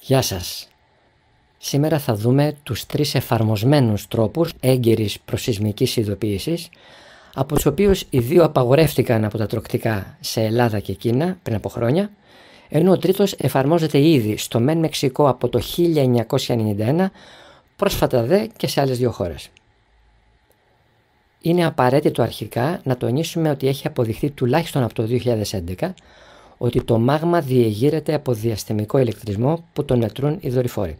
Γεια σας! Σήμερα θα δούμε τους τρεις εφαρμοσμένους τρόπους έγκυρης προσυσμικής ειδοποίησης από τους οποίους οι δύο απαγορεύτηκαν από τα τροκτικά σε Ελλάδα και Κίνα πριν από χρόνια ενώ ο τρίτος εφαρμόζεται ήδη στο Μεν Μεξικό από το 1991 πρόσφατα δε και σε άλλες δύο χώρες. Είναι απαραίτητο αρχικά να τονίσουμε ότι έχει αποδειχθεί τουλάχιστον από το 2011 ότι το μάγμα διεγείρεται από διαστημικό ηλεκτρισμό που τον μετρούν οι δορυφόροι.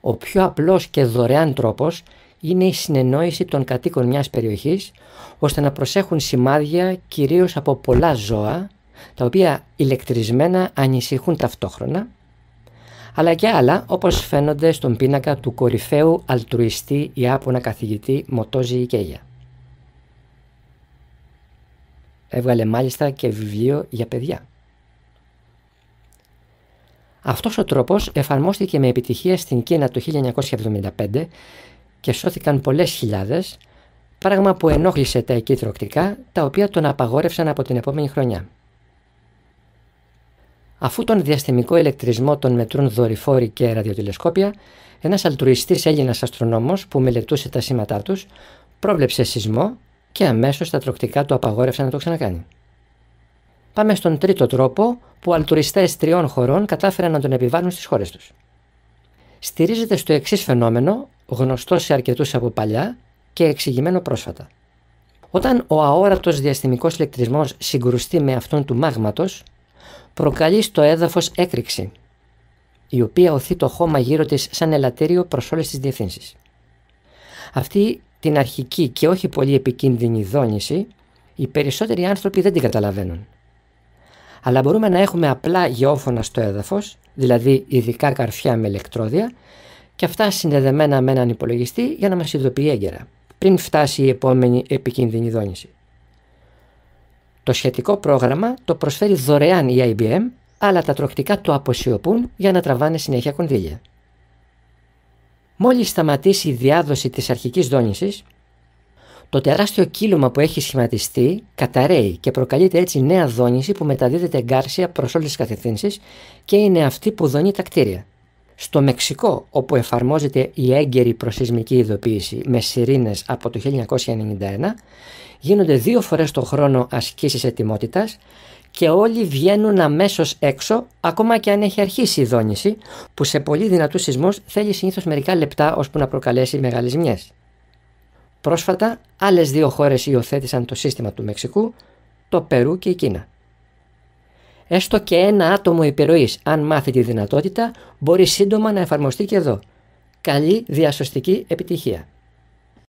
Ο πιο απλός και δωρεάν τρόπος είναι η συνεννόηση των κατοίκων μιας περιοχής ώστε να προσέχουν σημάδια κυρίως από πολλά ζώα τα οποία ηλεκτρισμένα ανησυχούν ταυτόχρονα αλλά και άλλα όπως φαίνονται στον πίνακα του κορυφαίου αλτρουιστή Ιάπωνα καθηγητή Μοτόζη Ικέγια. Έβγαλε μάλιστα και βιβλίο για παιδιά. Αυτός ο τρόπος εφαρμόστηκε με επιτυχία στην Κίνα το 1975 και σώθηκαν πολλές χιλιάδες, πράγμα που ενόχλησε τα εκεί τα οποία τον απαγόρευσαν από την επόμενη χρονιά. Αφού τον διαστημικό ηλεκτρισμό τον μετρούν δορυφόροι και ραδιοτηλεσκόπια, ένας αλτρουιστής Έλληνας αστρονόμος που μελετούσε τα σήματά τους, πρόβλεψε σεισμό και αμέσως τα τροκτικά του απαγόρευσαν να το ξανακάνει. Πάμε στον τρίτο τρόπο που αλτουριστές τριών χωρών κατάφεραν να τον επιβάλλουν στις χώρες τους. Στηρίζεται στο εξής φαινόμενο, γνωστό σε αρκετούς από παλιά και εξηγημένο πρόσφατα. Όταν ο αόρατος διαστημικός ηλεκτρισμός συγκρουστεί με αυτόν του μάγματος, προκαλεί στο έδαφος έκρηξη, η οποία οθεί το χώμα γύρω της σαν ελαττήριο προς όλες τις διευθύνσεις. Αυτή την αρχική και όχι πολύ επικίνδυνη δόνηση, οι περισσότεροι άνθρωποι δεν την καταλαβαίνουν. Αλλά μπορούμε να έχουμε απλά γεώφωνα στο έδαφος, δηλαδή ειδικά καρφιά με ηλεκτρόδια, και αυτά συνδεδεμένα με έναν υπολογιστή για να μας ειδοποιεί έγκαιρα, πριν φτάσει η επόμενη επικίνδυνη δόνηση. Το σχετικό πρόγραμμα το προσφέρει δωρεάν η IBM, αλλά τα τροκτικά το αποσιωπούν για να τραβάνε συνέχεια κονδύλια. Μόλις σταματήσει η διάδοση της αρχικής δόνησης, το τεράστιο κύλωμα που έχει σχηματιστεί καταραίει και προκαλείται έτσι νέα δόνηση που μεταδίδεται εγκάρσια προς όλες τις κατευθύνσεις και είναι αυτή που δονεί τα κτίρια. Στο Μεξικό, όπου εφαρμόζεται η έγκαιρη προσεισμική ειδοποίηση με σιρήνες από το 1991, γίνονται δύο φορές το χρόνο ασκήσεις ετοιμότητας και όλοι βγαίνουν αμέσως έξω, ακόμα και αν έχει αρχίσει η δόνηση, που σε πολύ δυνατούς σεισμούς θέλει συνήθως μερικά λεπτά ώσπου να προκαλέσει μεγάλες μιές. Πρόσφατα, άλλες δύο χώρες υιοθέτησαν το σύστημα του Μεξικού, το Περού και η Κίνα. Έστω και ένα άτομο επιρροής, αν μάθει τη δυνατότητα, μπορεί σύντομα να εφαρμοστεί και εδώ. Καλή διασωστική επιτυχία.